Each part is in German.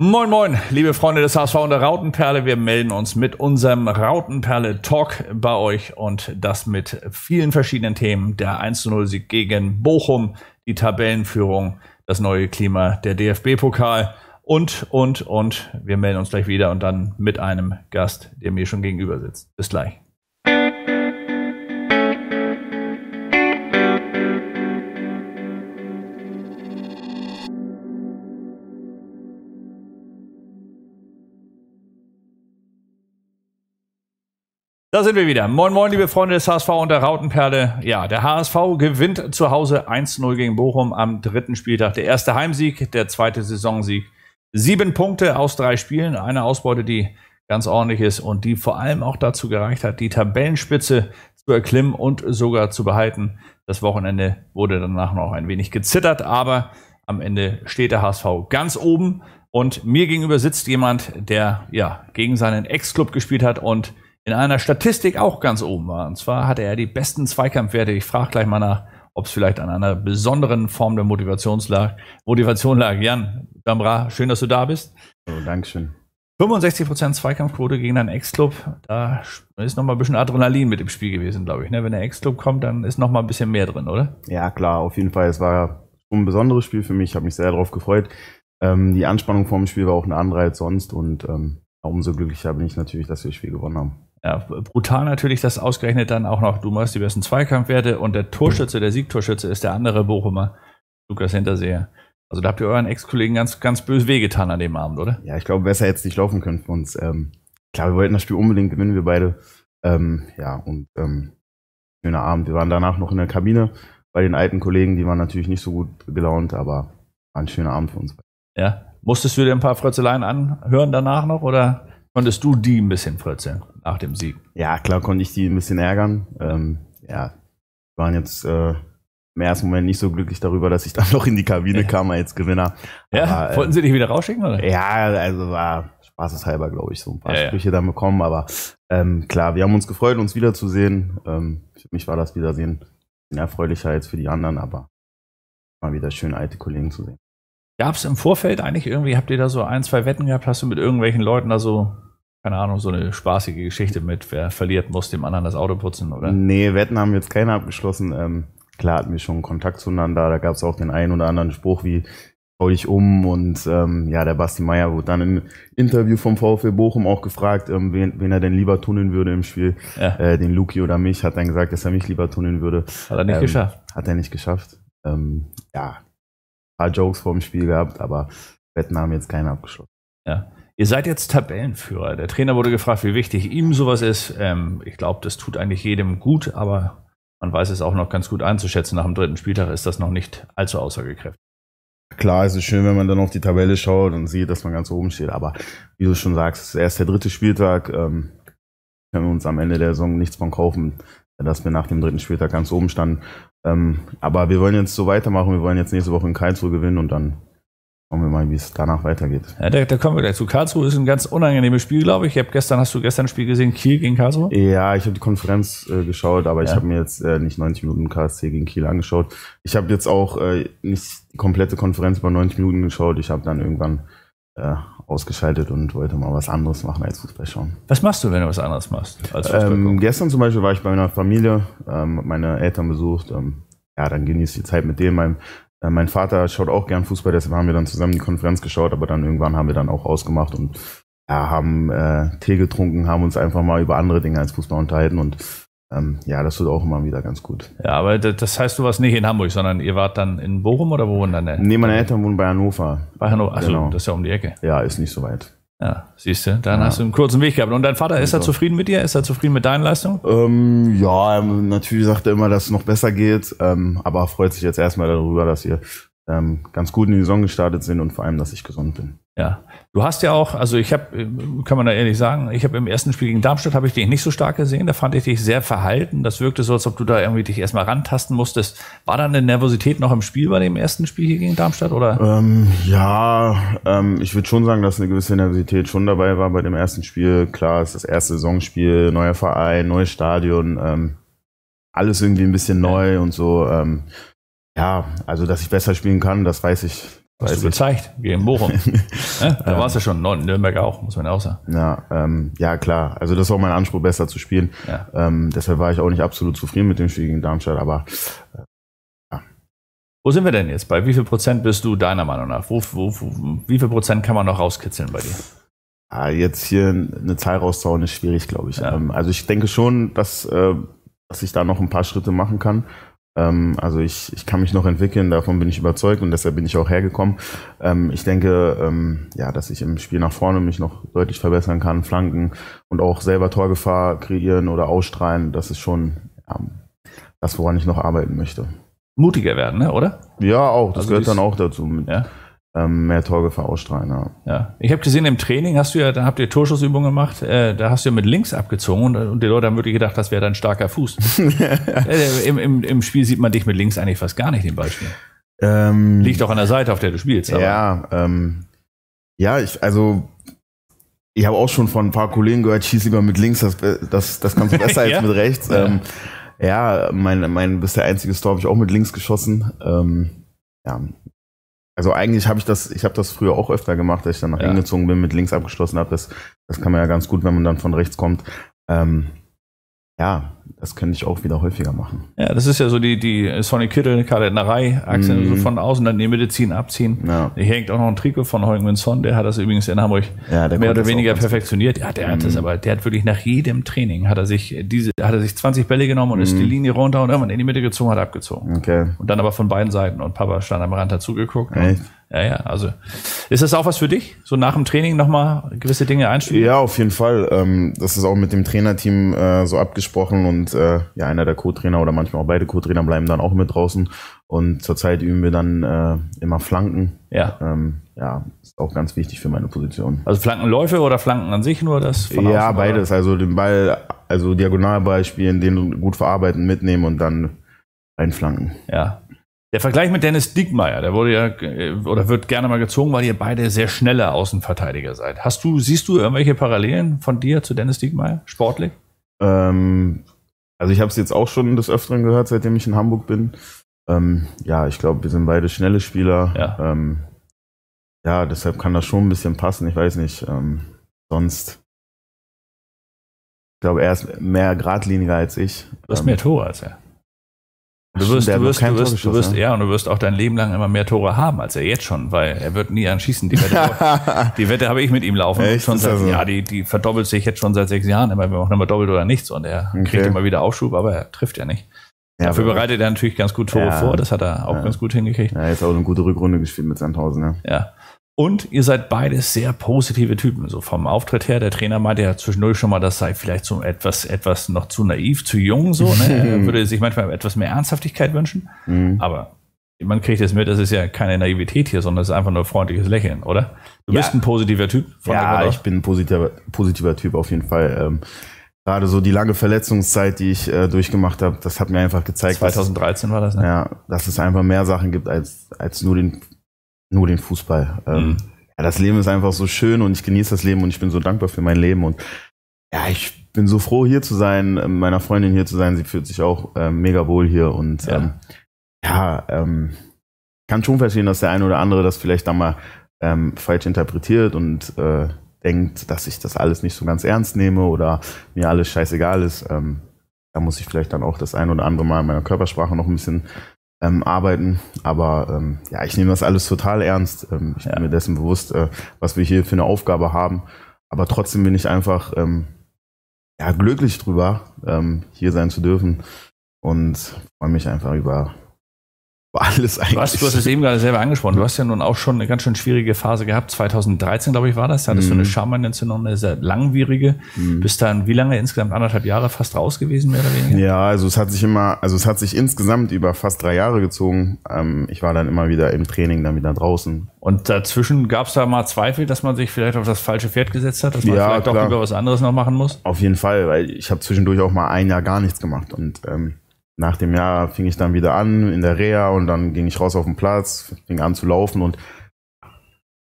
Moin Moin, liebe Freunde des HSV und der Rautenperle. Wir melden uns mit unserem Rautenperle Talk bei euch und das mit vielen verschiedenen Themen. Der 1-0-Sieg gegen Bochum, die Tabellenführung, das neue Klima, der DFB-Pokal und, und, und. Wir melden uns gleich wieder und dann mit einem Gast, der mir schon gegenüber sitzt. Bis gleich. Da sind wir wieder. Moin, moin, liebe Freunde des HSV und der Rautenperle. Ja, der HSV gewinnt zu Hause 1-0 gegen Bochum am dritten Spieltag. Der erste Heimsieg, der zweite Saisonsieg. Sieben Punkte aus drei Spielen. Eine Ausbeute, die ganz ordentlich ist und die vor allem auch dazu gereicht hat, die Tabellenspitze zu erklimmen und sogar zu behalten. Das Wochenende wurde danach noch ein wenig gezittert, aber am Ende steht der HSV ganz oben. Und mir gegenüber sitzt jemand, der ja gegen seinen Ex-Club gespielt hat und in einer Statistik auch ganz oben war. Und zwar hatte er die besten Zweikampfwerte. Ich frage gleich mal nach, ob es vielleicht an einer besonderen Form der Motivationslag, Motivation lag. Jan Damra, schön, dass du da bist. Oh, Dankeschön. 65% Zweikampfquote gegen einen Ex-Club, da ist nochmal ein bisschen Adrenalin mit im Spiel gewesen, glaube ich. Ne? Wenn der Ex-Club kommt, dann ist nochmal ein bisschen mehr drin, oder? Ja, klar, auf jeden Fall. Es war ein besonderes Spiel für mich. Ich habe mich sehr darauf gefreut. Ähm, die Anspannung vor dem Spiel war auch eine andere als sonst und ähm, umso glücklicher bin ich natürlich, dass wir das Spiel gewonnen haben. Ja, brutal natürlich, dass ausgerechnet dann auch noch du machst die besten Zweikampfwerte und der Torschütze, der Siegtorschütze ist der andere Bochumer, Lukas Hinterseher. Also da habt ihr euren Ex-Kollegen ganz, ganz böse wehgetan an dem Abend, oder? Ja, ich glaube, besser hätte es nicht laufen können für uns. Ähm, klar, wir wollten das Spiel unbedingt gewinnen, wir beide. Ähm, ja, und ähm, schöner Abend. Wir waren danach noch in der Kabine bei den alten Kollegen, die waren natürlich nicht so gut gelaunt, aber war ein schöner Abend für uns. Ja, musstest du dir ein paar Frötzeleien anhören danach noch, oder? Konntest du die ein bisschen fritzeln nach dem Sieg? Ja, klar konnte ich die ein bisschen ärgern. Ähm, ja, waren jetzt äh, im ersten Moment nicht so glücklich darüber, dass ich dann noch in die Kabine ja. kam als Gewinner. Ja, aber, äh, wollten sie dich wieder rausschicken, oder? Ja, also war spaßeshalber, glaube ich, so ein paar ja, Sprüche ja. dann bekommen. Aber ähm, klar, wir haben uns gefreut, uns wiederzusehen. Ähm, für mich war das Wiedersehen ein erfreulicher als für die anderen, aber mal wieder schön alte Kollegen zu sehen. Gab es im Vorfeld eigentlich irgendwie, habt ihr da so ein, zwei Wetten gehabt? Hast du mit irgendwelchen Leuten da so keine Ahnung, so eine spaßige Geschichte mit, wer verliert, muss dem anderen das Auto putzen, oder? Nee, Wetten haben jetzt keine abgeschlossen. Ähm, klar hatten wir schon Kontakt zueinander, da gab es auch den einen oder anderen Spruch wie hau dich um und ähm, ja, der Basti Meier wurde dann im Interview vom VfB Bochum auch gefragt, ähm, wen, wen er denn lieber tunneln würde im Spiel, ja. äh, den Luki oder mich, hat dann gesagt, dass er mich lieber tunneln würde. Hat er nicht ähm, geschafft. Hat er nicht geschafft. Ähm, ja, ein paar Jokes vorm Spiel gehabt, aber Wetten haben jetzt keine abgeschlossen. Ja. Ihr seid jetzt Tabellenführer. Der Trainer wurde gefragt, wie wichtig ihm sowas ist. Ähm, ich glaube, das tut eigentlich jedem gut, aber man weiß es auch noch ganz gut einzuschätzen. Nach dem dritten Spieltag ist das noch nicht allzu aussagekräftig. Klar, es ist schön, wenn man dann auf die Tabelle schaut und sieht, dass man ganz oben steht. Aber wie du schon sagst, es ist erst der dritte Spieltag. Ähm, können wir uns am Ende der Saison nichts von kaufen, dass wir nach dem dritten Spieltag ganz oben standen. Ähm, aber wir wollen jetzt so weitermachen. Wir wollen jetzt nächste Woche in Karlsruhe gewinnen und dann Schauen wir mal, wie es danach weitergeht. Ja, da, da, kommen wir gleich zu. Karlsruhe ist ein ganz unangenehmes Spiel, glaube ich. ich gestern, hast du gestern ein Spiel gesehen, Kiel gegen Karlsruhe? Ja, ich habe die Konferenz äh, geschaut, aber ja. ich habe mir jetzt äh, nicht 90 Minuten KSC gegen Kiel angeschaut. Ich habe jetzt auch äh, nicht die komplette Konferenz bei 90 Minuten geschaut. Ich habe dann irgendwann äh, ausgeschaltet und wollte mal was anderes machen als Fußball schauen. Was machst du, wenn du was anderes machst? Ähm, gestern zum Beispiel war ich bei meiner Familie, ähm, meine Eltern besucht. Ähm, ja, dann genieße ich die Zeit mit denen. meinem äh, mein Vater schaut auch gern Fußball, deshalb haben wir dann zusammen die Konferenz geschaut, aber dann irgendwann haben wir dann auch ausgemacht und ja, haben äh, Tee getrunken, haben uns einfach mal über andere Dinge als Fußball unterhalten und ähm, ja, das tut auch immer wieder ganz gut. Ja, aber das heißt, du warst nicht in Hamburg, sondern ihr wart dann in Bochum oder wo wohnen dann? Äh? Nee, meine Eltern wohnen bei Hannover. Bei Hannover, also genau. das ist ja um die Ecke. Ja, ist nicht so weit. Ja, siehst du, dann ja. hast du einen kurzen Weg gehabt. Und dein Vater, ist er zufrieden mit dir? Ist er zufrieden mit deinen Leistungen? Ähm, ja, natürlich sagt er immer, dass es noch besser geht, ähm, aber freut sich jetzt erstmal darüber, dass ihr ähm, ganz gut in die Saison gestartet sind und vor allem, dass ich gesund bin. Ja, du hast ja auch, also ich habe, kann man da ehrlich sagen, ich habe im ersten Spiel gegen Darmstadt habe ich dich nicht so stark gesehen. Da fand ich dich sehr verhalten. Das wirkte so, als ob du da irgendwie dich erstmal rantasten musstest. War da eine Nervosität noch im Spiel bei dem ersten Spiel hier gegen Darmstadt oder? Ähm, ja, ähm, ich würde schon sagen, dass eine gewisse Nervosität schon dabei war bei dem ersten Spiel. Klar, es ist das erste Saisonspiel, neuer Verein, neues Stadion, ähm, alles irgendwie ein bisschen neu ja. und so. Ähm, ja, also dass ich besser spielen kann, das weiß ich. Hast weiß du ich. wie in Bochum. ja, da ähm. warst du schon, Nürnberg auch, muss man auch sagen. Ja, ähm, ja, klar. Also das war mein Anspruch, besser zu spielen. Ja. Ähm, deshalb war ich auch nicht absolut zufrieden mit dem Spiel gegen Darmstadt, aber äh, ja. Wo sind wir denn jetzt? Bei wie viel Prozent bist du deiner Meinung nach? Wo, wo, wo, wie viel Prozent kann man noch rauskitzeln bei dir? Ah, jetzt hier eine Zahl rauszauen ist schwierig, glaube ich. Ja. Ähm, also ich denke schon, dass, äh, dass ich da noch ein paar Schritte machen kann. Ähm, also ich, ich kann mich noch entwickeln, davon bin ich überzeugt und deshalb bin ich auch hergekommen. Ähm, ich denke, ähm, ja, dass ich im Spiel nach vorne mich noch deutlich verbessern kann, flanken und auch selber Torgefahr kreieren oder ausstrahlen, das ist schon ja, das, woran ich noch arbeiten möchte. Mutiger werden, ne? oder? Ja, auch. Das also gehört dann auch dazu. Ja. Ähm, mehr Torge ausstrahlen. Ja. ja. Ich habe gesehen, im Training hast du ja, da habt ihr Torschussübungen gemacht, äh, da hast du ja mit links abgezogen und, und die Leute haben wirklich gedacht, das wäre dein starker Fuß. äh, im, im, Im Spiel sieht man dich mit links eigentlich fast gar nicht, den Beispiel. Ähm, Liegt auch an der Seite, auf der du spielst. Aber. Ja, ähm, ja, ich, also ich habe auch schon von ein paar Kollegen gehört, schieß lieber mit links, das, äh, das, das kannst du besser als mit rechts. Ähm, ja, mein, mein, bist der einzige Store habe ich auch mit links geschossen. Ähm, ja, also eigentlich habe ich das, ich habe das früher auch öfter gemacht, dass ich dann nach ja. hingezogen bin, mit links abgeschlossen habe. Das, das kann man ja ganz gut, wenn man dann von rechts kommt. Ähm, ja, das könnte ich auch wieder häufiger machen. Ja, das ist ja so die, die Sonny Kittel, Kadettnerei, Achseln mm. so von außen, dann die Mitte ziehen, abziehen. Ja. Hier hängt auch noch ein Trikot von Heugen Winson, der hat das übrigens in Hamburg ja, mehr oder weniger perfektioniert. Ja, der mm. hat das mhm. aber, der hat wirklich nach jedem Training, hat er sich diese, hat er sich 20 Bälle genommen und mm. ist mhm. die Linie runter und irgendwann in die Mitte gezogen, hat abgezogen. Okay. Und dann aber von beiden Seiten und Papa stand am Rand dazugeguckt. Ne? Echt? Ja, ja, also ist das auch was für dich? So nach dem Training nochmal gewisse Dinge einstudieren? Ja, auf jeden Fall. Ähm, das ist auch mit dem Trainerteam äh, so abgesprochen und äh, ja, einer der Co-Trainer oder manchmal auch beide Co-Trainer bleiben dann auch mit draußen. Und zurzeit üben wir dann äh, immer Flanken. Ja. Ähm, ja, ist auch ganz wichtig für meine Position. Also Flankenläufe oder Flanken an sich nur das? ja, beides. Also den Ball, also Diagonalball spielen, den gut verarbeiten, mitnehmen und dann einflanken. Ja, der Vergleich mit Dennis Diekmeyer, der wurde ja äh, oder wird gerne mal gezogen, weil ihr beide sehr schnelle Außenverteidiger seid. Hast du, siehst du irgendwelche Parallelen von dir zu Dennis Diekmeyer, sportlich? Ähm, also ich habe es jetzt auch schon des Öfteren gehört, seitdem ich in Hamburg bin. Ähm, ja, ich glaube, wir sind beide schnelle Spieler. Ja. Ähm, ja. deshalb kann das schon ein bisschen passen. Ich weiß nicht. Ähm, sonst. Ich glaube, er ist mehr geradliniger als ich. Du hast mehr ähm, Tore als er. Du wirst, du wirst, du wirst, du wirst, ja, und du wirst auch dein Leben lang immer mehr Tore haben, als er jetzt schon, weil er wird nie anschießen. Die Wette, die Wette habe ich mit ihm laufen. Echt? Schon seit, so? Ja, die, die verdoppelt sich jetzt schon seit sechs Jahren. Immer, wir machen immer doppelt oder nichts und er okay. kriegt immer wieder Aufschub, aber er trifft ja nicht. Ja, Dafür bereitet er natürlich ganz gut Tore ja, vor, das hat er auch ja. ganz gut hingekriegt. Ja, jetzt auch eine gute Rückrunde gespielt mit Sandhausen, ne? ja. Ja. Und ihr seid beides sehr positive Typen. So vom Auftritt her, der Trainer meinte ja zwischendurch schon mal, das sei vielleicht so etwas, etwas noch zu naiv, zu jung, so. Ne? Er würde sich manchmal etwas mehr Ernsthaftigkeit wünschen. Mhm. Aber man kriegt jetzt mit, das ist ja keine Naivität hier, sondern es ist einfach nur freundliches Lächeln, oder? Du ja. bist ein positiver Typ. ja, ich bin ein positiver, positiver Typ auf jeden Fall. Ähm, gerade so die lange Verletzungszeit, die ich äh, durchgemacht habe, das hat mir einfach gezeigt. 2013 dass, war das, ne? Ja, dass es einfach mehr Sachen gibt als, als nur den nur den Fußball. Ähm, mhm. Ja, das Leben ist einfach so schön und ich genieße das Leben und ich bin so dankbar für mein Leben und ja, ich bin so froh hier zu sein, ähm, meiner Freundin hier zu sein. Sie fühlt sich auch äh, mega wohl hier und ja, ähm, ja ähm, kann schon verstehen, dass der eine oder andere das vielleicht da mal ähm, falsch interpretiert und äh, denkt, dass ich das alles nicht so ganz ernst nehme oder mir alles scheißegal ist. Ähm, da muss ich vielleicht dann auch das ein oder andere Mal in meiner Körpersprache noch ein bisschen ähm, arbeiten. Aber ähm, ja, ich nehme das alles total ernst. Ähm, ich ja. bin mir dessen bewusst, äh, was wir hier für eine Aufgabe haben. Aber trotzdem bin ich einfach ähm, ja, glücklich drüber, ähm, hier sein zu dürfen und freue mich einfach über war alles eigentlich. Du hast, du hast es eben gerade selber angesprochen. Du hast ja nun auch schon eine ganz schön schwierige Phase gehabt. 2013, glaube ich, war das. Da hattest du mhm. so eine Schamanentzündung, eine sehr langwierige. Mhm. Bist dann wie lange? Insgesamt anderthalb Jahre fast raus gewesen, mehr oder weniger? Ja, also es hat sich immer, also es hat sich insgesamt über fast drei Jahre gezogen. Ähm, ich war dann immer wieder im Training, dann wieder draußen. Und dazwischen gab es da mal Zweifel, dass man sich vielleicht auf das falsche Pferd gesetzt hat, dass man ja, vielleicht klar. doch lieber was anderes noch machen muss? Auf jeden Fall, weil ich habe zwischendurch auch mal ein Jahr gar nichts gemacht und ähm, nach dem Jahr fing ich dann wieder an in der Reha und dann ging ich raus auf den Platz, fing an zu laufen und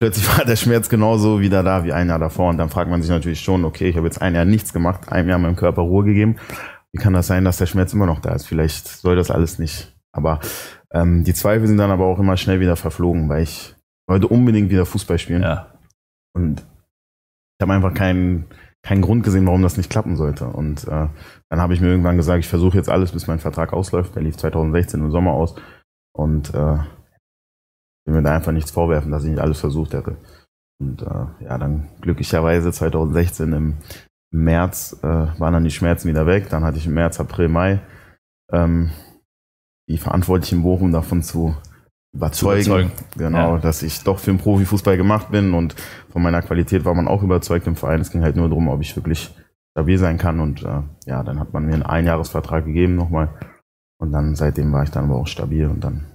plötzlich war der Schmerz genauso wieder da wie ein Jahr davor. Und dann fragt man sich natürlich schon, okay, ich habe jetzt ein Jahr nichts gemacht, ein Jahr meinem Körper Ruhe gegeben. Wie kann das sein, dass der Schmerz immer noch da ist? Vielleicht soll das alles nicht. Aber ähm, die Zweifel sind dann aber auch immer schnell wieder verflogen, weil ich wollte unbedingt wieder Fußball spielen. Ja. Und ich habe einfach keinen keinen Grund gesehen, warum das nicht klappen sollte. Und äh, dann habe ich mir irgendwann gesagt, ich versuche jetzt alles, bis mein Vertrag ausläuft. Der lief 2016 im Sommer aus. Und äh, will mir da einfach nichts vorwerfen, dass ich nicht alles versucht hätte. Und äh, ja, dann glücklicherweise 2016 im März äh, waren dann die Schmerzen wieder weg. Dann hatte ich im März, April, Mai ähm, die Verantwortlichen Bochum davon zu überzeugen, überzeugen. genau, ja. dass ich doch für den Profifußball gemacht bin und von meiner Qualität war man auch überzeugt im Verein. Es ging halt nur darum, ob ich wirklich stabil sein kann und äh, ja, dann hat man mir einen Einjahresvertrag gegeben nochmal und dann seitdem war ich dann aber auch stabil und dann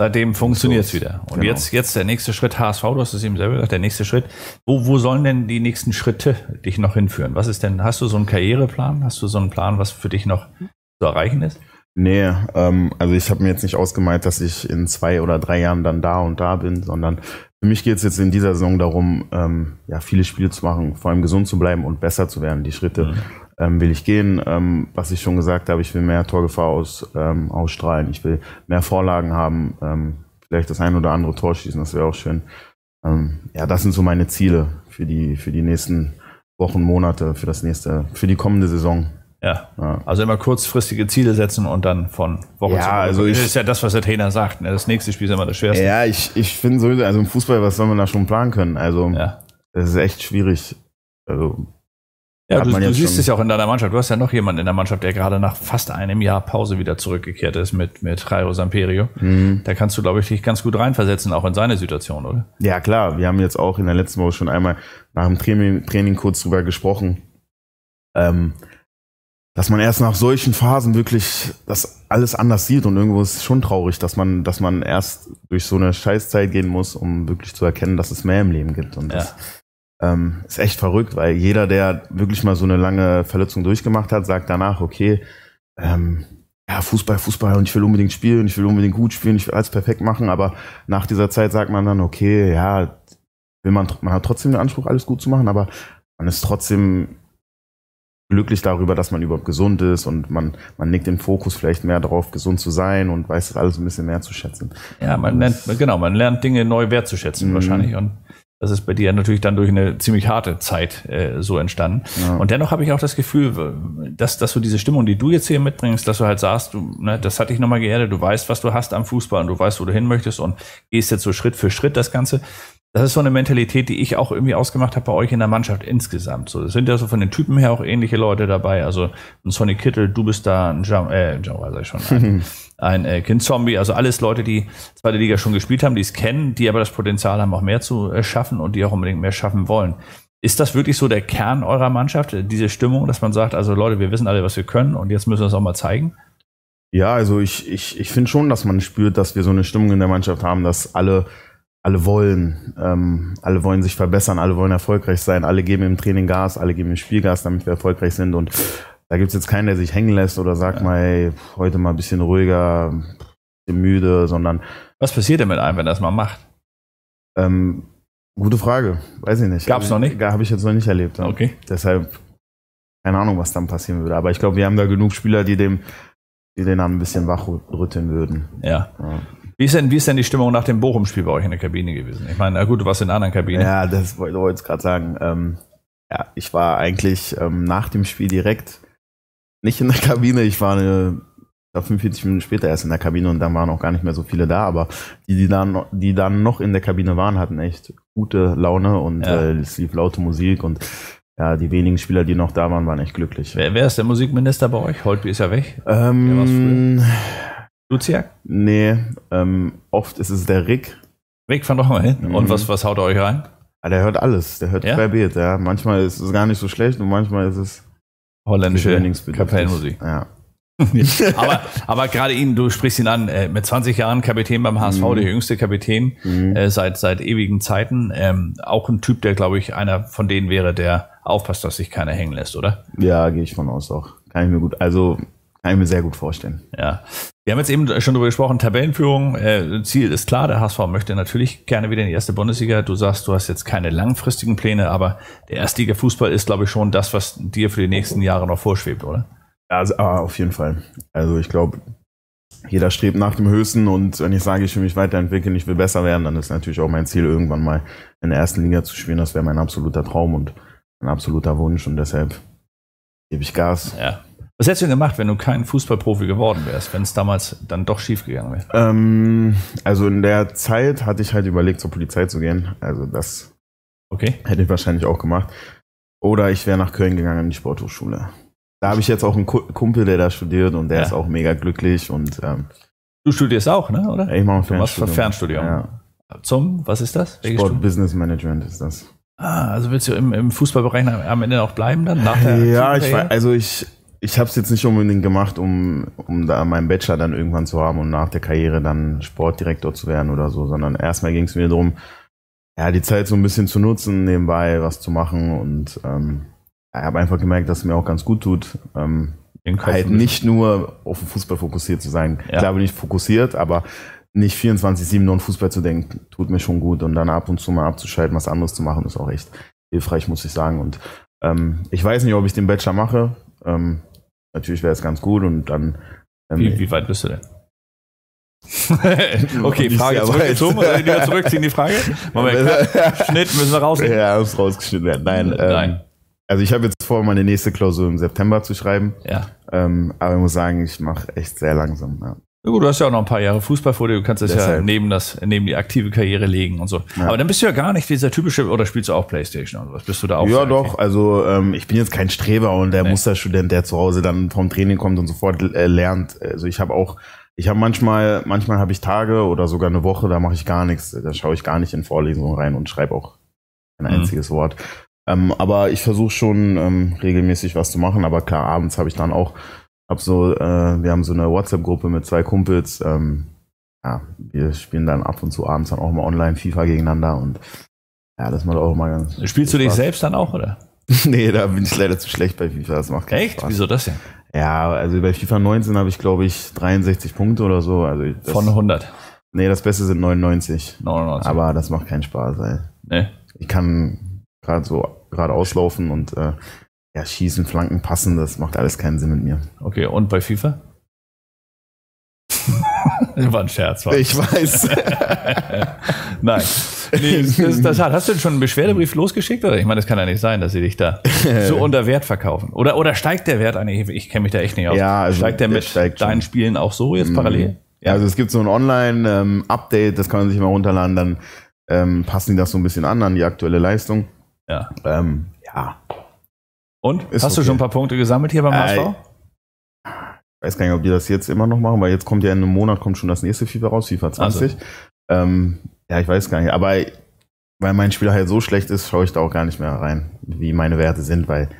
Seitdem funktioniert es wieder. Und genau. jetzt, jetzt der nächste Schritt, HSV, du hast es eben selber gesagt, der nächste Schritt. Wo, wo sollen denn die nächsten Schritte dich noch hinführen? Was ist denn, hast du so einen Karriereplan? Hast du so einen Plan, was für dich noch zu erreichen ist? Nee, ähm, also ich habe mir jetzt nicht ausgemalt, dass ich in zwei oder drei Jahren dann da und da bin, sondern für mich geht es jetzt in dieser Saison darum, ähm, ja, viele Spiele zu machen, vor allem gesund zu bleiben und besser zu werden. Die Schritte mhm. ähm, will ich gehen. Ähm, was ich schon gesagt habe, ich will mehr Torgefahr aus, ähm, ausstrahlen, ich will mehr Vorlagen haben, ähm, vielleicht das ein oder andere Tor schießen, das wäre auch schön. Ähm, ja, das sind so meine Ziele für die, für die nächsten Wochen, Monate, für das nächste, für die kommende Saison. Ja. ja. Also immer kurzfristige Ziele setzen und dann von Woche ja, zu Woche. Also ich, das ist ja das, was der Trainer sagt. Ne? Das nächste Spiel ist immer das schwerste. Ja, ich, ich finde sowieso, also im Fußball, was soll man da schon planen können? Also, ja. das ist echt schwierig. Also, ja, du, du siehst es ja auch in deiner Mannschaft. Du hast ja noch jemanden in der Mannschaft, der gerade nach fast einem Jahr Pause wieder zurückgekehrt ist mit, mit Jairo Samperio. Mhm. Da kannst du, glaube ich, dich ganz gut reinversetzen, auch in seine Situation, oder? Ja, klar. Wir haben jetzt auch in der letzten Woche schon einmal nach dem Training, Training kurz drüber gesprochen. Ähm, dass man erst nach solchen Phasen wirklich das alles anders sieht und irgendwo ist es schon traurig, dass man, dass man erst durch so eine Scheißzeit gehen muss, um wirklich zu erkennen, dass es mehr im Leben gibt. Und ja. das ähm, ist echt verrückt, weil jeder, der wirklich mal so eine lange Verletzung durchgemacht hat, sagt danach, okay, ähm, ja, Fußball, Fußball und ich will unbedingt spielen, ich will unbedingt gut spielen, ich will alles perfekt machen, aber nach dieser Zeit sagt man dann, okay, ja, will man, man hat trotzdem den Anspruch, alles gut zu machen, aber man ist trotzdem glücklich darüber, dass man überhaupt gesund ist und man, man legt den Fokus vielleicht mehr darauf, gesund zu sein und weiß das alles ein bisschen mehr zu schätzen. Ja, man lernt, genau, man lernt Dinge neu wertzuschätzen mhm. wahrscheinlich und das ist bei dir natürlich dann durch eine ziemlich harte Zeit äh, so entstanden. Ja. Und dennoch habe ich auch das Gefühl, dass, dass du diese Stimmung, die du jetzt hier mitbringst, dass du halt sagst, du, ne, das hat dich nochmal geerdet, du weißt, was du hast am Fußball und du weißt, wo du hin möchtest und gehst jetzt so Schritt für Schritt das Ganze das ist so eine Mentalität, die ich auch irgendwie ausgemacht habe bei euch in der Mannschaft insgesamt. So, es sind ja so von den Typen her auch ähnliche Leute dabei. Also ein Sonny Kittel, du bist da, ein Jam, äh, Jam weiß ich schon, ein, ein äh, Kind Zombie, also alles Leute, die zweite Liga schon gespielt haben, die es kennen, die aber das Potenzial haben, auch mehr zu äh, schaffen und die auch unbedingt mehr schaffen wollen. Ist das wirklich so der Kern eurer Mannschaft, äh, diese Stimmung, dass man sagt, also Leute, wir wissen alle, was wir können und jetzt müssen wir es auch mal zeigen? Ja, also ich, ich, ich finde schon, dass man spürt, dass wir so eine Stimmung in der Mannschaft haben, dass alle alle wollen, ähm, alle wollen sich verbessern, alle wollen erfolgreich sein, alle geben im Training Gas, alle geben im Spiel Gas, damit wir erfolgreich sind. Und da gibt es jetzt keinen, der sich hängen lässt oder sagt ja. mal, ey, heute mal ein bisschen ruhiger, ein bisschen müde, sondern. Was passiert denn mit einem, wenn er das mal macht? Ähm, gute Frage. Weiß ich nicht. Gab es noch nicht? Habe ich jetzt noch nicht erlebt. Okay. Deshalb, keine Ahnung, was dann passieren würde. Aber ich glaube, wir haben da genug Spieler, die dem, die den dann ein bisschen wachrütteln würden. ja. ja. Wie ist, denn, wie ist denn die Stimmung nach dem Bochum-Spiel bei euch in der Kabine gewesen? Ich meine, na gut, du warst in einer anderen Kabine. Ja, das wollte ich jetzt gerade sagen. Ähm, ja, ich war eigentlich ähm, nach dem Spiel direkt nicht in der Kabine. Ich war äh, eine, 45 Minuten später erst in der Kabine und dann waren auch gar nicht mehr so viele da. Aber die, die dann, die dann noch in der Kabine waren, hatten echt gute Laune und ja. äh, es lief laute Musik und ja, die wenigen Spieler, die noch da waren, waren echt glücklich. Wer, wer ist der Musikminister bei euch? Holtby ist ja weg. Ähm, Lucia? Nee, ähm, oft ist es der Rick. Rick van Rommel. Mhm. Und was, was haut er euch rein? Ah, der hört alles. Der hört ja? querbeet, ja. Manchmal ist es gar nicht so schlecht und manchmal ist es holländische Kapellmusik. Ja. aber, aber gerade ihn, du sprichst ihn an, äh, mit 20 Jahren Kapitän beim HSV, mhm. der jüngste Kapitän mhm. äh, seit, seit ewigen Zeiten. Ähm, auch ein Typ, der, glaube ich, einer von denen wäre, der aufpasst, dass sich keiner hängen lässt, oder? Ja, gehe ich von aus auch. Kann ich mir gut. Also kann ich mir sehr gut vorstellen. Ja. Wir haben jetzt eben schon darüber gesprochen, Tabellenführung, äh, Ziel ist klar, der HSV möchte natürlich gerne wieder in die erste Bundesliga. Du sagst, du hast jetzt keine langfristigen Pläne, aber der Erstliga-Fußball ist, glaube ich, schon das, was dir für die nächsten Jahre noch vorschwebt, oder? Also, ah, auf jeden Fall. Also ich glaube, jeder strebt nach dem Höchsten und wenn ich sage, ich will mich weiterentwickeln, ich will besser werden, dann ist natürlich auch mein Ziel, irgendwann mal in der ersten Liga zu spielen. Das wäre mein absoluter Traum und ein absoluter Wunsch und deshalb gebe ich Gas. Ja. Was hättest du denn gemacht, wenn du kein Fußballprofi geworden wärst, wenn es damals dann doch schief gegangen wäre? Ähm, also in der Zeit hatte ich halt überlegt, zur Polizei zu gehen. Also das okay. hätte ich wahrscheinlich auch gemacht. Oder ich wäre nach Köln gegangen in die Sporthochschule. Da habe ich jetzt auch einen Kumpel, der da studiert und der ja. ist auch mega glücklich. Und, ähm, du studierst auch, ne? Oder? Ich mache ein Fernstudium. Fernstudium. Ja. Zum, was ist das? Welche Sport Studium? Business Management ist das. Ah, also willst du im, im Fußballbereich am Ende auch bleiben dann? Nach der ja, ich, also ich ich habe es jetzt nicht unbedingt gemacht, um, um da meinen Bachelor dann irgendwann zu haben und nach der Karriere dann Sportdirektor zu werden oder so, sondern erstmal ging es mir darum, ja, die Zeit so ein bisschen zu nutzen, nebenbei was zu machen und ähm, ich habe einfach gemerkt, dass es mir auch ganz gut tut, ähm, halt nicht nur auf den Fußball fokussiert zu sein. Ja. Klar bin ich fokussiert, aber nicht 24-7 nur an Fußball zu denken, tut mir schon gut und dann ab und zu mal abzuschalten, was anderes zu machen, ist auch echt hilfreich, muss ich sagen. Und ähm, ich weiß nicht, ob ich den Bachelor mache. Ähm, natürlich wäre es ganz gut und dann. Ähm, wie, wie, weit bist du denn? okay, Frage zurückgezogen oder wieder zurückziehen die Frage? Moment, Schnitt müssen wir raus. Ja, muss rausgeschnitten werden. Nein. Nein. Ähm, also ich habe jetzt vor, meine nächste Klausur im September zu schreiben. Ja. Ähm, aber ich muss sagen, ich mache echt sehr langsam. Ja. Ja, gut, du hast ja auch noch ein paar Jahre Fußball vor dir, du kannst es ja neben, das, neben die aktive Karriere legen und so. Ja. Aber dann bist du ja gar nicht dieser typische, oder spielst du auch Playstation oder was? Bist du da auch? Ja, doch, also ähm, ich bin jetzt kein Streber und der nee. Musterstudent, der zu Hause dann vom Training kommt und sofort äh, lernt. Also ich habe auch, ich habe manchmal, manchmal habe ich Tage oder sogar eine Woche, da mache ich gar nichts, da schaue ich gar nicht in Vorlesungen rein und schreibe auch ein mhm. einziges Wort. Ähm, aber ich versuche schon ähm, regelmäßig was zu machen, aber klar, abends habe ich dann auch hab so, äh, wir haben so eine WhatsApp-Gruppe mit zwei Kumpels. Ähm, ja, wir spielen dann ab und zu abends dann auch mal online FIFA gegeneinander und ja, das macht auch mal ganz. Spielst du dich Spaß. selbst dann auch, oder? nee, da bin ich leider zu schlecht bei FIFA. Das macht keinen Echt? Spaß. Wieso das denn? Ja, also bei FIFA 19 habe ich, glaube ich, 63 Punkte oder so. Also das, Von 100. Nee, das Beste sind 99. 99. Aber das macht keinen Spaß, ey. Nee. Ich kann gerade so gerade auslaufen und äh, ja, schießen, Flanken, passen, das macht alles keinen Sinn mit mir. Okay, und bei FIFA? war ein Scherz. War ich weiß. Nein. Nee, das ist das hart. Hast du denn schon einen Beschwerdebrief losgeschickt? Oder? Ich meine, das kann ja nicht sein, dass sie dich da so unter Wert verkaufen. Oder, oder steigt der Wert an? Ich kenne mich da echt nicht aus. Ja, also steigt der, mit steigt deinen schon. Spielen auch so jetzt mhm. parallel? Ja. Also es gibt so ein Online-Update, ähm, das kann man sich mal runterladen, dann ähm, passen die das so ein bisschen an, an die aktuelle Leistung. Ja. Ähm, ja. Und? Ist Hast okay. du schon ein paar Punkte gesammelt hier beim HSV? Äh, ich weiß gar nicht, ob die das jetzt immer noch machen, weil jetzt kommt ja in einem Monat kommt schon das nächste FIFA raus, FIFA 20. Also. Ähm, ja, ich weiß gar nicht. Aber weil mein Spiel halt so schlecht ist, schaue ich da auch gar nicht mehr rein, wie meine Werte sind, weil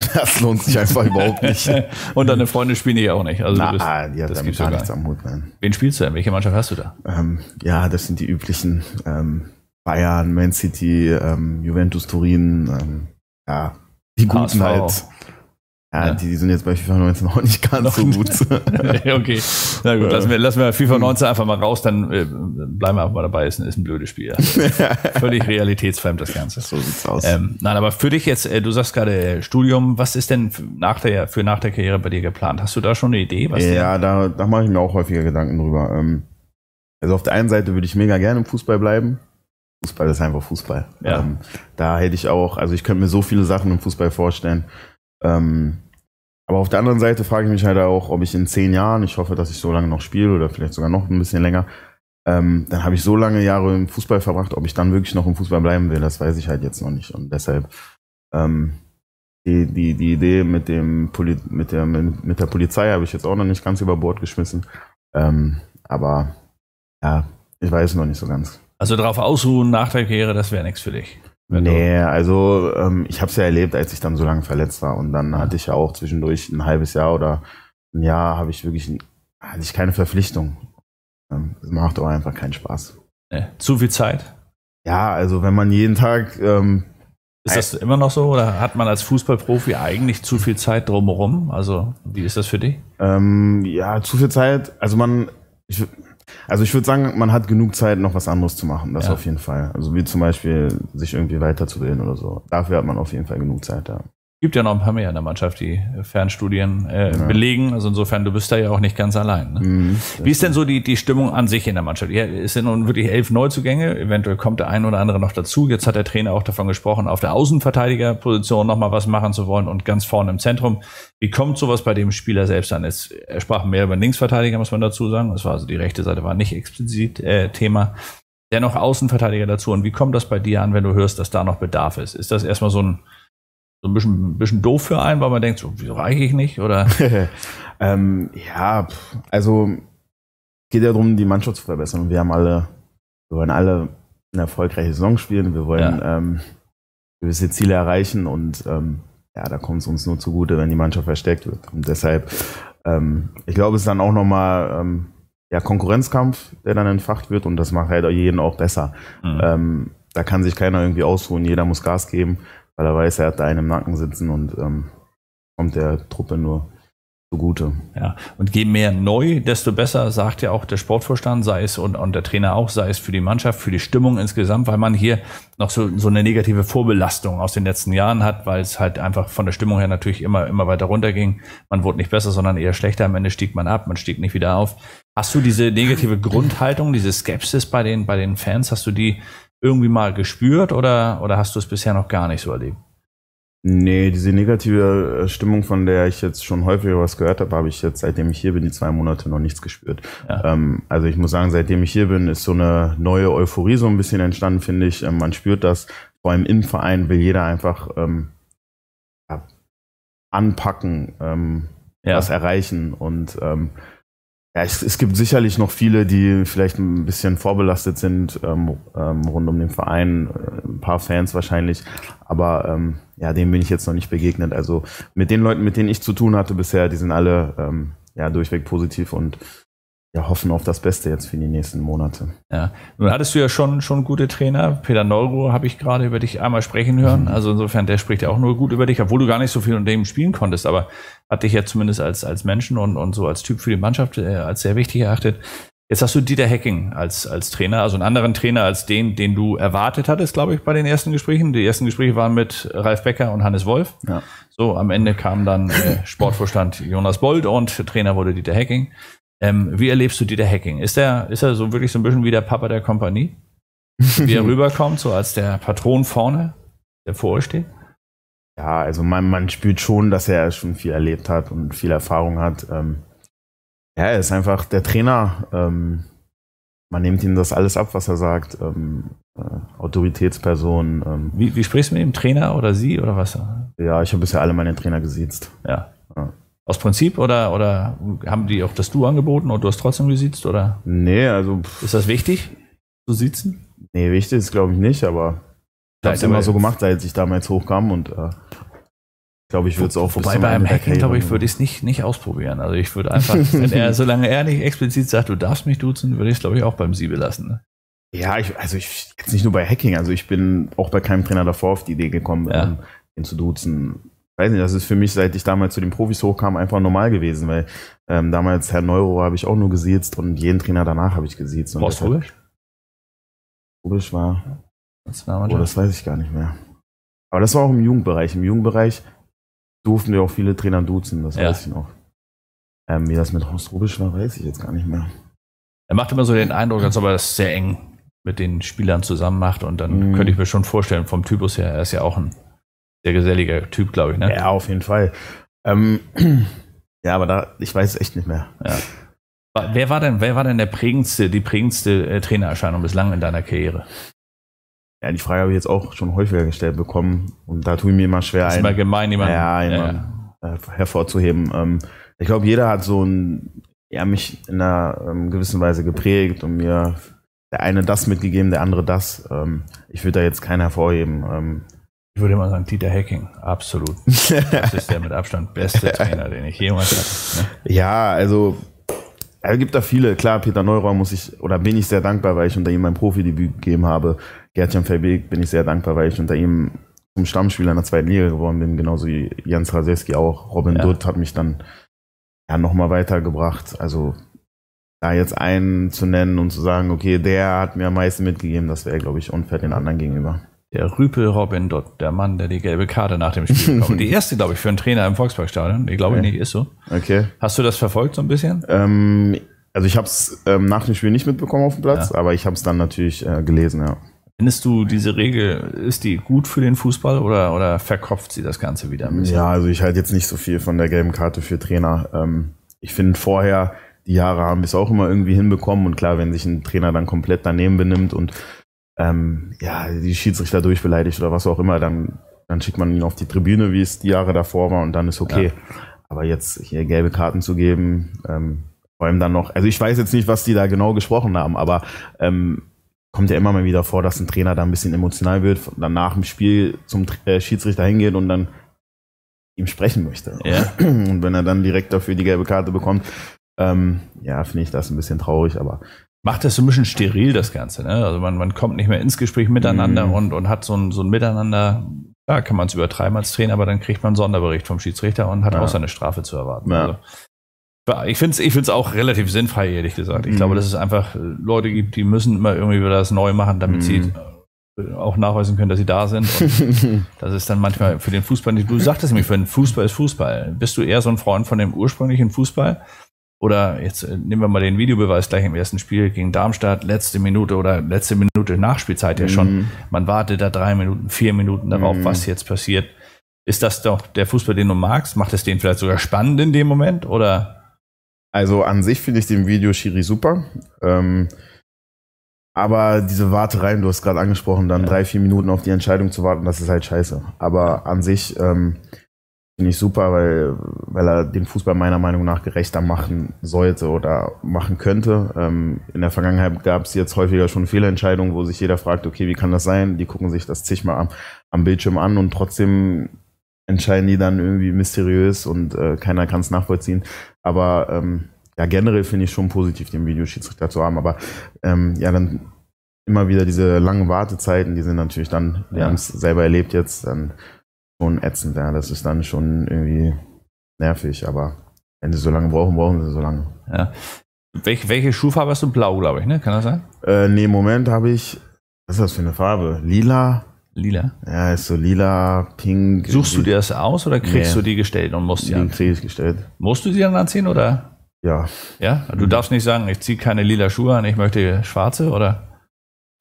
das lohnt sich einfach überhaupt nicht. Und deine Freunde spielen die ja auch nicht. Also Na, bist, ah, die hat das damit gar nichts am Hut. Nein. Wen spielst du denn? Welche Mannschaft hast du da? Ähm, ja, das sind die üblichen ähm, Bayern, Man City, ähm, Juventus Turin. Ähm, ja, die guten HSV. halt. Ja, ja, Die, sind jetzt bei FIFA 19 auch nicht ganz Noch so gut. okay, na gut, lassen wir, lassen wir FIFA 19 hm. einfach mal raus, dann äh, bleiben wir einfach mal dabei, ist, ein, ist ein blödes Spiel. Also, völlig realitätsfremd das Ganze. So sieht's aus. Ähm, nein, aber für dich jetzt, äh, du sagst gerade äh, Studium, was ist denn nach der, für nach der Karriere bei dir geplant? Hast du da schon eine Idee? Was ja, da, da mache ich mir auch häufiger Gedanken drüber. Ähm, also auf der einen Seite würde ich mega gerne im Fußball bleiben. Fußball ist einfach Fußball. Ja. Ähm, da hätte ich auch, also ich könnte mir so viele Sachen im Fußball vorstellen. Ähm, aber auf der anderen Seite frage ich mich halt auch, ob ich in zehn Jahren, ich hoffe, dass ich so lange noch spiele oder vielleicht sogar noch ein bisschen länger, ähm, dann habe ich so lange Jahre im Fußball verbracht, ob ich dann wirklich noch im Fußball bleiben will, das weiß ich halt jetzt noch nicht. Und deshalb ähm, die, die, die Idee mit, dem Poli mit, der, mit der Polizei habe ich jetzt auch noch nicht ganz über Bord geschmissen. Ähm, aber ja, ich weiß noch nicht so ganz. Also darauf ausruhen, nach der Kehre, das wäre nichts für dich. Nee, also ähm, ich habe es ja erlebt, als ich dann so lange verletzt war. Und dann ja. hatte ich ja auch zwischendurch ein halbes Jahr oder ein Jahr habe ich wirklich hatte ich keine Verpflichtung. Ähm, macht auch einfach keinen Spaß. Nee. Äh, zu viel Zeit? Ja, also wenn man jeden Tag. Ähm, ist das immer noch so oder hat man als Fußballprofi eigentlich zu viel Zeit drumherum? Also, wie ist das für dich? Ähm, ja, zu viel Zeit. Also man. Ich, also ich würde sagen, man hat genug Zeit, noch was anderes zu machen. Das ja. auf jeden Fall. Also wie zum Beispiel sich irgendwie weiterzubilden oder so. Dafür hat man auf jeden Fall genug Zeit, ja gibt ja noch ein paar mehr in der Mannschaft, die Fernstudien äh, ja. belegen. Also insofern, du bist da ja auch nicht ganz allein. Ne? Mhm, Wie ist denn so die, die Stimmung an sich in der Mannschaft? Ja, es sind nun wirklich elf Neuzugänge. Eventuell kommt der eine oder andere noch dazu. Jetzt hat der Trainer auch davon gesprochen, auf der Außenverteidigerposition nochmal was machen zu wollen und ganz vorne im Zentrum. Wie kommt sowas bei dem Spieler selbst an? Es, er sprach mehr über Linksverteidiger, muss man dazu sagen. Das war also die rechte Seite war nicht explizit äh, Thema dennoch Außenverteidiger dazu. Und wie kommt das bei dir an, wenn du hörst, dass da noch Bedarf ist? Ist das erstmal so ein so ein bisschen, ein bisschen doof für einen, weil man denkt, so, wieso reiche ich nicht? Oder? ähm, ja, also geht ja darum, die Mannschaft zu verbessern. Wir haben alle, wir wollen alle eine erfolgreiche Saison spielen, wir wollen ja. ähm, gewisse Ziele erreichen und ähm, ja, da kommt es uns nur zugute, wenn die Mannschaft verstärkt wird. Und deshalb, ähm, ich glaube, es ist dann auch nochmal ähm, ja, Konkurrenzkampf, der dann entfacht wird und das macht halt jeden auch besser. Mhm. Ähm, da kann sich keiner irgendwie ausruhen, jeder muss Gas geben weil er weiß, er hat da einen im Nacken sitzen und ähm, kommt der Truppe nur zugute. Ja, und je mehr neu, desto besser, sagt ja auch der Sportvorstand, sei es und, und der Trainer auch, sei es für die Mannschaft, für die Stimmung insgesamt, weil man hier noch so, so eine negative Vorbelastung aus den letzten Jahren hat, weil es halt einfach von der Stimmung her natürlich immer, immer weiter runterging. Man wurde nicht besser, sondern eher schlechter. Am Ende stieg man ab, man stieg nicht wieder auf. Hast du diese negative Grundhaltung, diese Skepsis bei den, bei den Fans, hast du die irgendwie mal gespürt oder, oder hast du es bisher noch gar nicht so erlebt? Nee, diese negative äh, Stimmung, von der ich jetzt schon häufiger was gehört habe, habe ich jetzt, seitdem ich hier bin, die zwei Monate noch nichts gespürt. Ja. Ähm, also ich muss sagen, seitdem ich hier bin, ist so eine neue Euphorie so ein bisschen entstanden, finde ich. Ähm, man spürt das. Vor allem im Verein will jeder einfach ähm, anpacken, ähm, ja. was erreichen und ähm, ja, es, es, gibt sicherlich noch viele, die vielleicht ein bisschen vorbelastet sind ähm, ähm, rund um den Verein, äh, ein paar Fans wahrscheinlich, aber ähm, ja, denen bin ich jetzt noch nicht begegnet. Also mit den Leuten, mit denen ich zu tun hatte bisher, die sind alle ähm, ja durchweg positiv und ja, hoffen auf das Beste jetzt für die nächsten Monate. Ja. Nun hattest du ja schon, schon gute Trainer. Peter Neuro habe ich gerade über dich einmal sprechen hören. Mhm. Also insofern, der spricht ja auch nur gut über dich, obwohl du gar nicht so viel unter dem spielen konntest, aber hat dich ja zumindest als, als Menschen und, und so als Typ für die Mannschaft äh, als sehr wichtig erachtet. Jetzt hast du Dieter Hacking als, als Trainer, also einen anderen Trainer als den, den du erwartet hattest, glaube ich, bei den ersten Gesprächen. Die ersten Gespräche waren mit Ralf Becker und Hannes Wolf. Ja. So, am Ende kam dann äh, Sportvorstand Jonas Bold und Trainer wurde Dieter Hacking. Ähm, wie erlebst du Dieter Hacking? Ist er ist so wirklich so ein bisschen wie der Papa der Kompanie? Wie er rüberkommt, so als der Patron vorne, der vor euch steht? Ja, also man, man spürt schon, dass er schon viel erlebt hat und viel Erfahrung hat. Ähm, ja, er ist einfach der Trainer. Ähm, man nimmt ihm das alles ab, was er sagt. Ähm, äh, Autoritätsperson. Ähm. Wie, wie, sprichst du mit ihm? Trainer oder Sie oder was? Ja, ich habe bisher alle meine Trainer gesiezt. Ja. ja. Aus Prinzip oder, oder haben die auch das Du angeboten und du hast trotzdem gesiezt oder? Nee, also. Ist das wichtig, zu sitzen? Nee, wichtig ist glaube ich nicht, aber ich habe es immer so gemacht, als ich damals hochkam und äh, glaube ich würde es auch. Wobei beim Hacking glaube ich würde ich es nicht, nicht ausprobieren. Also ich würde einfach, wenn er, solange er nicht explizit sagt, du darfst mich duzen, würde ich es glaube ich auch beim Siebel lassen. Ne? Ja, ich, also ich, jetzt nicht nur bei Hacking, also ich bin auch bei keinem Trainer davor auf die Idee gekommen, ja. ihn ähm, zu duzen weiß nicht, das ist für mich, seit ich damals zu den Profis hochkam, einfach normal gewesen, weil ähm, damals Herr Neuro habe ich auch nur gesiezt und jeden Trainer danach habe ich gesiezt. Horst Rubisch? Rubisch war. Das war oh, das weiß ich gar nicht mehr. Aber das war auch im Jugendbereich. Im Jugendbereich durften wir auch viele Trainer duzen, das ja. weiß ich noch. Ähm, wie das mit Horst Rubisch war, weiß ich jetzt gar nicht mehr. Er macht immer so den Eindruck, als ob er das sehr eng mit den Spielern zusammen macht und dann mm. könnte ich mir schon vorstellen, vom Typus her, er ist ja auch ein sehr geselliger Typ, glaube ich. Ne? Ja, auf jeden Fall. Ähm, ja, aber da, ich weiß es echt nicht mehr. Ja. Wer war denn, wer war denn der prägendste, die prägendste äh, Trainererscheinung bislang in deiner Karriere? Ja, die Frage habe ich jetzt auch schon häufiger gestellt bekommen und da tue ich mir immer schwer das ein. Ist mal gemein, jemanden, ja, jemanden ja. Äh, hervorzuheben. Ähm, ich glaube, jeder hat so ein, ja, mich in einer ähm, gewissen Weise geprägt und mir der eine das mitgegeben, der andere das. Ähm, ich würde da jetzt keinen hervorheben. Ich würde mal sagen, Dieter Hacking, absolut. Das ist der mit Abstand beste Trainer, den ich jemals hatte. Ne? Ja, also es gibt da viele. Klar, Peter Neurer muss ich, oder bin ich sehr dankbar, weil ich unter ihm mein Profidebüt gegeben habe. Gertjan Verbeek bin ich sehr dankbar, weil ich unter ihm zum Stammspieler in der zweiten Liga geworden bin. Genauso wie Jens Raseski auch. Robin ja. Dutt hat mich dann ja, nochmal weitergebracht. Also da jetzt einen zu nennen und zu sagen, okay, der hat mir am meisten mitgegeben, das wäre, glaube ich, unfair den anderen gegenüber der Rüpel Robin Dott, der Mann, der die gelbe Karte nach dem Spiel bekommt. die erste, glaube ich, für einen Trainer im Volksparkstadion. Ich glaube okay. nicht, ist so. Okay. Hast du das verfolgt so ein bisschen? Ähm, also ich habe es ähm, nach dem Spiel nicht mitbekommen auf dem Platz, ja. aber ich habe es dann natürlich äh, gelesen, ja. Findest du diese Regel, ist die gut für den Fußball oder, oder verkopft sie das Ganze wieder ein bisschen? Ja, also ich halte jetzt nicht so viel von der gelben Karte für Trainer. Ähm, ich finde vorher, die Jahre haben wir es auch immer irgendwie hinbekommen und klar, wenn sich ein Trainer dann komplett daneben benimmt und ähm, ja, die Schiedsrichter durchbeleidigt oder was auch immer, dann, dann schickt man ihn auf die Tribüne, wie es die Jahre davor war, und dann ist okay. Ja. Aber jetzt hier gelbe Karten zu geben, ähm, vor allem dann noch, also ich weiß jetzt nicht, was die da genau gesprochen haben, aber ähm, kommt ja immer mal wieder vor, dass ein Trainer da ein bisschen emotional wird, dann nach dem Spiel zum äh, Schiedsrichter hingeht und dann ihm sprechen möchte. Ja. Und wenn er dann direkt dafür die gelbe Karte bekommt, ähm, ja, finde ich das ein bisschen traurig, aber macht das so ein bisschen steril, das Ganze. Ne? Also man, man kommt nicht mehr ins Gespräch miteinander mhm. und, und hat so ein, so ein Miteinander. Da ja, kann man es übertreiben als Trainer, aber dann kriegt man einen Sonderbericht vom Schiedsrichter und hat ja. auch seine Strafe zu erwarten. Ja. Also, ich finde es ich find's auch relativ sinnfrei, ehrlich gesagt. Ich mhm. glaube, dass es einfach äh, Leute gibt, die müssen immer irgendwie wieder das neu machen, damit mhm. sie äh, auch nachweisen können, dass sie da sind. das ist dann manchmal für den Fußball nicht. Du sagtest nämlich, für den Fußball ist Fußball. Bist du eher so ein Freund von dem ursprünglichen Fußball? Oder jetzt äh, nehmen wir mal den Videobeweis gleich im ersten Spiel gegen Darmstadt, letzte Minute oder letzte Minute Nachspielzeit ja schon. Mhm. Man wartet da drei Minuten, vier Minuten darauf, mm. was jetzt passiert. Ist das doch der Fußball, den du magst? Macht es den vielleicht sogar spannend in dem Moment? Oder? Also an sich finde ich den Video Schiri super. Ähm, aber diese Wartereien, du hast gerade angesprochen, dann ja. drei, vier Minuten auf die Entscheidung zu warten, das ist halt scheiße. Aber an sich. Ähm, Finde ich super, weil, weil er den Fußball meiner Meinung nach gerechter machen sollte oder machen könnte. Ähm, in der Vergangenheit gab es jetzt häufiger schon Fehlentscheidungen, wo sich jeder fragt, okay, wie kann das sein? Die gucken sich das zigmal am, am Bildschirm an und trotzdem entscheiden die dann irgendwie mysteriös und äh, keiner kann es nachvollziehen. Aber ähm, ja, generell finde ich schon positiv, den Videoschiedsrichter zu haben. Aber ähm, ja, dann immer wieder diese langen Wartezeiten, die sind natürlich dann, wir ja. haben es selber erlebt jetzt, dann schon ätzend, ja. Das ist dann schon irgendwie nervig, aber wenn sie so lange brauchen, brauchen sie so lange. Ja. Welche, welche Schuhfarbe hast du? Blau, glaube ich, ne? Kann das sein? Äh, nee, im Moment habe ich. Was ist das für eine Farbe? Lila? Lila? Ja, ist so lila, pink. Suchst du dir das aus oder kriegst nee. du die gestellt und musst die, die anziehen? kriege ich gestellt. Musst du die dann anziehen oder? Ja. Ja? Du mhm. darfst nicht sagen, ich ziehe keine lila Schuhe an, ich möchte schwarze oder?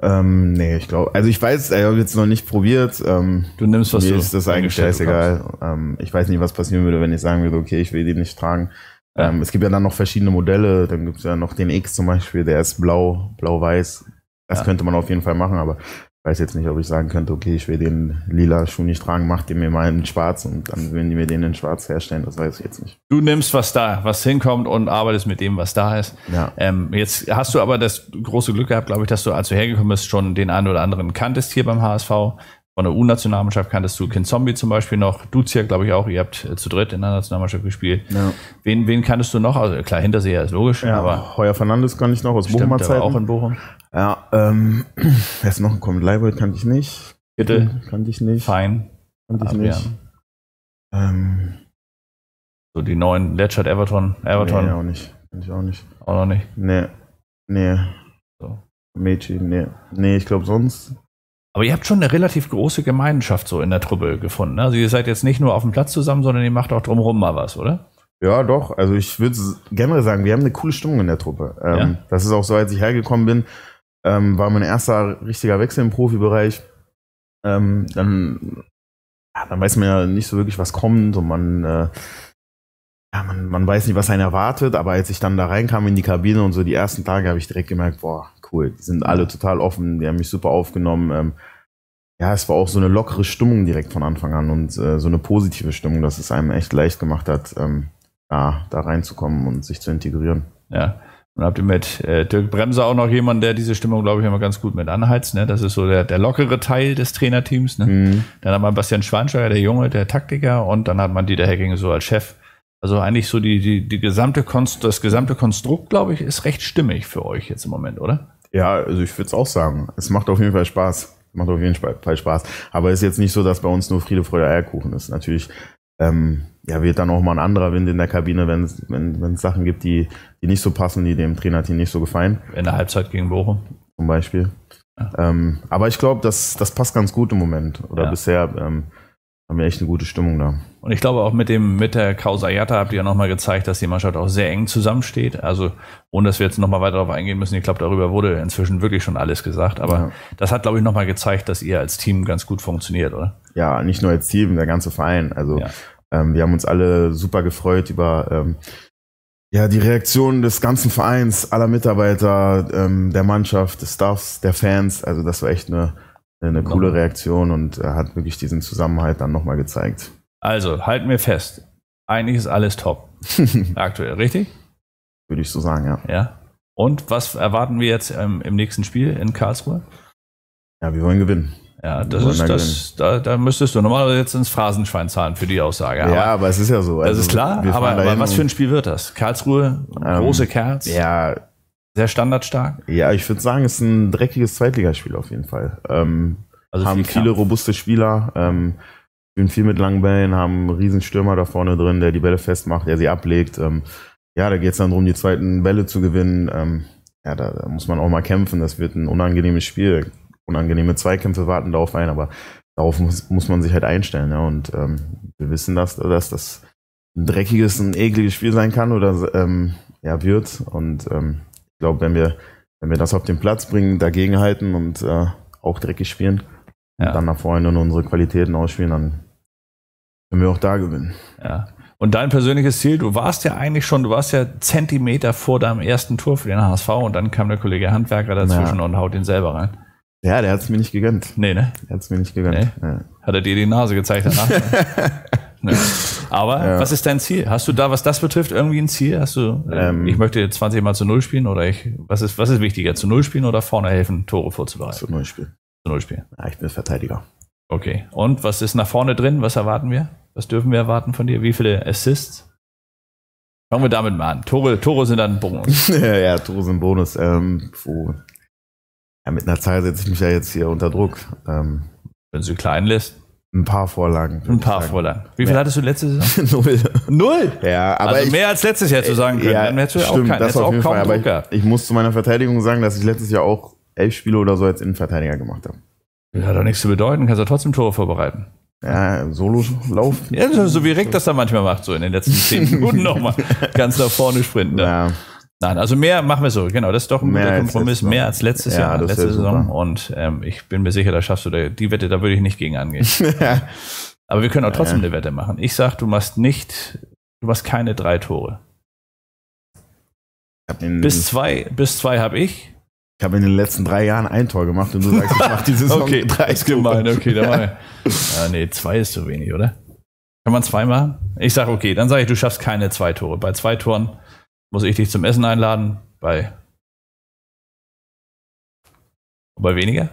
Ähm, nee, ich glaube, also ich weiß, ich habe jetzt noch nicht probiert. Ähm, du nimmst was mir du ist das eigentlich scheißegal. Ähm, ich weiß nicht, was passieren würde, wenn ich sagen würde, okay, ich will den nicht tragen. Ja. Ähm, es gibt ja dann noch verschiedene Modelle. Dann gibt es ja noch den X zum Beispiel, der ist blau, blau-weiß. Das ja. könnte man auf jeden Fall machen, aber ich weiß jetzt nicht, ob ich sagen könnte, okay, ich will den lila Schuh nicht tragen, mach den mir mal in schwarz und dann würden die mir den in schwarz herstellen, das weiß ich jetzt nicht. Du nimmst, was da, was hinkommt und arbeitest mit dem, was da ist. Ja. Ähm, jetzt hast du aber das große Glück gehabt, glaube ich, dass du, als du hergekommen bist, schon den einen oder anderen kanntest hier beim HSV, von der U-Nationalmannschaft kanntest du Ken Zombie zum Beispiel noch, Duzia, glaube ich auch, ihr habt äh, zu dritt in der Nationalmannschaft gespielt. Ja. Wen, wen kanntest du noch? Also klar, Hinterseher ist logisch, ja, aber. Heuer Fernandes kann ich noch aus Bochumer Zeit. auch in Bochum. Ja, ähm, wer ist noch gekommen? Leibold kannte ich nicht. Bitte. Kannte ich nicht. Fein. Kannte ich Adrian. nicht. Ähm, so die neuen Letchard Everton. Everton. Nee, auch nicht. Kann ich auch nicht. Auch noch nicht. Nee. Nee. So. Mädchen, nee. Nee, ich glaube sonst. Aber ihr habt schon eine relativ große Gemeinschaft so in der Truppe gefunden. Ne? Also ihr seid jetzt nicht nur auf dem Platz zusammen, sondern ihr macht auch drumherum mal was, oder? Ja, doch. Also ich würde generell sagen, wir haben eine coole Stimmung in der Truppe. Ähm, ja. Das ist auch so, als ich hergekommen bin, ähm, war mein erster richtiger Wechsel im Profibereich. Ähm, dann, dann weiß man ja nicht so wirklich, was kommt und man äh, ja, man, man weiß nicht, was einen erwartet, aber als ich dann da reinkam in die Kabine und so die ersten Tage habe ich direkt gemerkt, boah, cool, die sind alle total offen, die haben mich super aufgenommen. Ähm, ja, es war auch so eine lockere Stimmung direkt von Anfang an und äh, so eine positive Stimmung, dass es einem echt leicht gemacht hat, ähm, ja, da reinzukommen und sich zu integrieren. Ja. Und habt ihr mit äh, Dirk Bremser auch noch jemanden, der diese Stimmung, glaube ich, immer ganz gut mit anheizt. Ne? Das ist so der, der lockere Teil des Trainerteams. Ne? Mhm. Dann hat man Bastian Schwanscheuer, der Junge, der Taktiker. Und dann hat man Dieter Hecking so als Chef. Also eigentlich so die, die, die gesamte Konst, das gesamte Konstrukt, glaube ich, ist recht stimmig für euch jetzt im Moment, oder? Ja, also ich würde es auch sagen. Es macht auf jeden Fall Spaß. Macht auf jeden Fall Spaß. Aber es ist jetzt nicht so, dass bei uns nur Friede, Freude, Eierkuchen ist. Natürlich ähm, ja, wird dann auch mal ein anderer Wind in der Kabine, wenn es wenn, Sachen gibt, die, die nicht so passen, die dem Trainerteam nicht so gefallen. In der Halbzeit gegen Bochum. Zum Beispiel. Ja. Ähm, aber ich glaube, das, das passt ganz gut im Moment. Oder ja. bisher. Ähm, haben wir echt eine gute Stimmung da. Und ich glaube auch mit dem, mit der Kausayata habt ihr ja nochmal gezeigt, dass die Mannschaft auch sehr eng zusammensteht. Also, ohne dass wir jetzt nochmal weiter darauf eingehen müssen. Ich glaube, darüber wurde inzwischen wirklich schon alles gesagt. Aber ja. das hat, glaube ich, nochmal gezeigt, dass ihr als Team ganz gut funktioniert, oder? Ja, nicht nur als Team, der ganze Verein. Also, ja. ähm, wir haben uns alle super gefreut über, ähm, ja, die Reaktion des ganzen Vereins, aller Mitarbeiter, ähm, der Mannschaft, des Staffs, der Fans. Also, das war echt eine, eine coole Reaktion und hat wirklich diesen Zusammenhalt dann nochmal gezeigt. Also, halten wir fest. Eigentlich ist alles top. Aktuell, richtig? Würde ich so sagen, ja. Ja. Und was erwarten wir jetzt ähm, im nächsten Spiel in Karlsruhe? Ja, wir wollen gewinnen. Ja, das ist da das. Da, da, müsstest du normalerweise jetzt ins Phrasenschwein zahlen für die Aussage. Aber ja, aber es ist ja so. Also das ist also, klar, aber, aber was für ein Spiel wird das? Karlsruhe, ähm, große Kerz. Ja, sehr standardstark? Ja, ich würde sagen, es ist ein dreckiges Zweitligaspiel auf jeden Fall. Ähm, also haben viel viele robuste Spieler, ähm, spielen viel mit langen Bällen, haben einen riesen Stürmer da vorne drin, der die Bälle festmacht, der sie ablegt. Ähm, ja, da geht es dann darum, die zweiten Bälle zu gewinnen. Ähm, ja, da, da, muss man auch mal kämpfen. Das wird ein unangenehmes Spiel. Unangenehme Zweikämpfe warten darauf ein, aber darauf muss, muss man sich halt einstellen. Ja? Und ähm, wir wissen, dass, dass das ein dreckiges, ein ekliges Spiel sein kann oder ähm, ja, wird. Und ähm, glaube, wenn wir, wenn wir das auf den Platz bringen, dagegen halten und äh, auch dreckig spielen, ja. dann nach vorne und unsere Qualitäten ausspielen, dann können wir auch da gewinnen. Ja. Und dein persönliches Ziel, du warst ja eigentlich schon, du warst ja Zentimeter vor deinem ersten Tor für den HSV und dann kam der Kollege Handwerker dazwischen ja. und haut ihn selber rein. Ja, der hat es mir nicht gegönnt. Nee, ne? Der hat es mir nicht gegönnt. Nee. Ja. Hat er dir die Nase gezeigt danach? Ne? Ne? Aber ja. was ist dein Ziel? Hast du da, was das betrifft, irgendwie ein Ziel? Hast du, äh, ähm, ich möchte 20 Mal zu Null spielen oder ich, was ist, was ist wichtiger? Zu Null spielen oder vorne helfen, Tore vorzubereiten? Zu Null spielen. Zu Null spielen. Ja, ah, ich bin Verteidiger. Okay. Und was ist nach vorne drin? Was erwarten wir? Was dürfen wir erwarten von dir? Wie viele Assists? Fangen wir damit mal an. Tore, Tore sind dann Bonus. ja, Tore sind Bonus. Ähm, puh. Ja, mit einer Zahl setze ich mich ja jetzt hier unter Druck. Ähm, Wenn du sie klein lässt. Ein paar Vorlagen. Ein paar Vorlagen. Wie viel ja. hattest du letztes Jahr? Null. Null? Ja, aber. Also ich, mehr als letztes Jahr zu sagen können. Ja, Dann hättest stimmt, auch kein, das auch auf jeden kaum Fall, aber ich, ich, muss zu meiner Verteidigung sagen, dass ich letztes Jahr auch elf Spiele oder so als Innenverteidiger gemacht habe. Das hat doch nichts zu bedeuten, kannst du trotzdem Tore vorbereiten. Ja, solo laufen. Ja, so wie Rick das da manchmal macht, so in den letzten zehn Minuten nochmal ganz nach vorne sprinten. Ne? Ja. Nein, also mehr machen wir so, genau. Das ist doch ein mehr guter Kompromiss, mehr als letztes ja, Jahr, als letzte Saison. Super. Und ähm, ich bin mir sicher, da schaffst du da, die Wette, da würde ich nicht gegen angehen. Aber wir können auch trotzdem ja, eine Wette machen. Ich sag, du machst nicht, du machst keine drei Tore. Bis zwei, bis zwei habe ich. Ich habe in den letzten drei Jahren ein Tor gemacht und du sagst, ich mache die Saison okay, drei ist gemein, okay, dann mal. Ja, ah, nee, zwei ist zu wenig, oder? Kann man zwei machen? Ich sage, okay, dann sage ich, du schaffst keine zwei Tore. Bei zwei Toren muss ich dich zum Essen einladen bei. Bei weniger?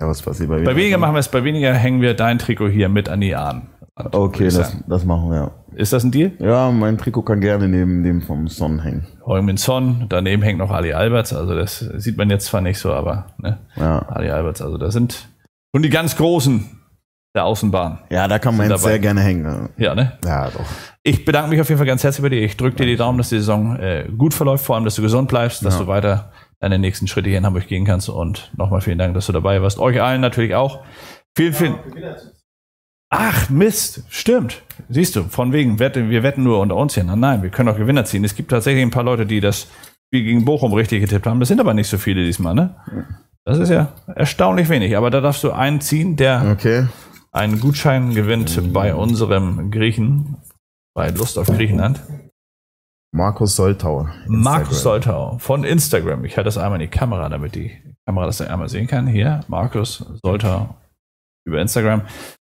Ja, was passiert bei weniger? Bei weniger machen wir es, bei weniger hängen wir dein Trikot hier mit an die Ahnen. Okay, das, das, machen wir. Ist das ein Deal? Ja, mein Trikot kann gerne neben dem vom Son hängen. Heung-Min Son, daneben hängt noch Ali Alberts, also das sieht man jetzt zwar nicht so, aber ne? ja. Ali Alberts, also da sind schon die ganz Großen der Außenbahn. Ja, da kann man jetzt sehr gerne hängen. Ja, ne? Ja, doch. Ich bedanke mich auf jeden Fall ganz herzlich bei dir. Ich drücke dir die Daumen, dass die Saison äh, gut verläuft, vor allem, dass du gesund bleibst, dass ja. du weiter deine nächsten Schritte hier in Hamburg gehen kannst. Und nochmal vielen Dank, dass du dabei warst. Euch allen natürlich auch. Vielen, vielen. Ach, Mist, stimmt. Siehst du, von wegen, wir wetten nur unter uns hier. Nein, wir können auch Gewinner ziehen. Es gibt tatsächlich ein paar Leute, die das Spiel gegen Bochum richtig getippt haben. Das sind aber nicht so viele diesmal, ne? Das ist ja erstaunlich wenig. Aber da darfst du einen ziehen, der. Okay einen Gutschein gewinnt bei unserem Griechen, bei Lust auf Griechenland. Markus Soltau. Instagram. Markus Soltau von Instagram. Ich halte das einmal in die Kamera, damit die Kamera das einmal sehen kann. Hier, Markus Soltau über Instagram.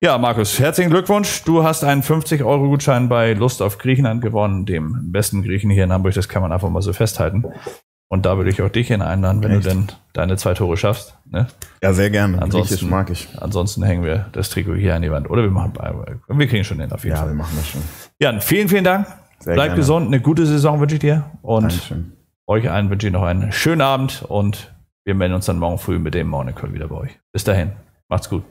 Ja, Markus, herzlichen Glückwunsch. Du hast einen 50-Euro-Gutschein bei Lust auf Griechenland gewonnen, dem besten Griechen hier in Hamburg. Das kann man einfach mal so festhalten. Und da würde ich auch dich hin einladen, wenn Echt? du denn deine zwei Tore schaffst. Ne? Ja, sehr gerne. Ansonsten Griechisch mag ich. Ansonsten hängen wir das Trikot hier an die Wand. Oder wir machen Wir kriegen schon den auf jeden ja, Fall. Ja, wir machen das schon. Jan, vielen, vielen Dank. Sehr Bleib gerne. gesund. Eine gute Saison wünsche ich dir. Und Dankeschön. euch allen wünsche ich noch einen schönen Abend. Und wir melden uns dann morgen früh mit dem Morning Call wieder bei euch. Bis dahin. Macht's gut.